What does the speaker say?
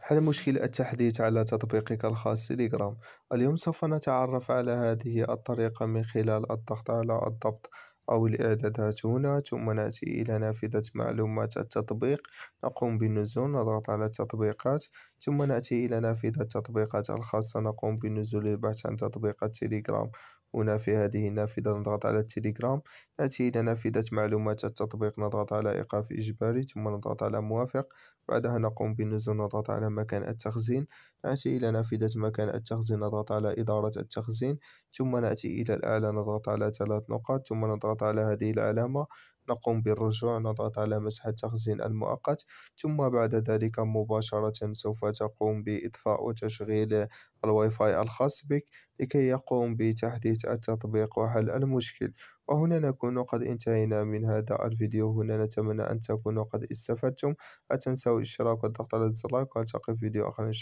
حل مشكل التحديث على تطبيقك الخاص تيليجرام اليوم سوف نتعرف على هذه الطريقة من خلال الضغط على الضبط أو الإعدادات هنا ثم نأتي إلى نافذة معلومات التطبيق نقوم بالنزول نضغط على التطبيقات ثم نأتي إلى نافذة التطبيقات الخاصة نقوم بالنزول للبحث عن تطبيقات تيليجرام هنا في هذه النافذة نضغط على التليجرام نأتي إلى نافذة معلومات التطبيق نضغط على إيقاف إجباري ثم نضغط على موافق بعدها نقوم بالنزول نضغط على مكان التخزين نأتي إلى نافذة مكان التخزين نضغط على إدارة التخزين ثم نأتي إلى الأعلى نضغط على ثلاث نقاط ثم نضغط على هذه العلامة نقوم بالرجوع نضغط على مسح التخزين المؤقت ثم بعد ذلك مباشرة سوف تقوم بإطفاء وتشغيل الواي فاي الخاص بك لكي يقوم بتحديث التطبيق وحل المشكل وهنا نكون قد انتهينا من هذا الفيديو هنا نتمنى أن تكونوا قد استفدتم لا تنسوا الاشتراك والضغط على لايك ونلتقي في فيديو آخر إن شاء الله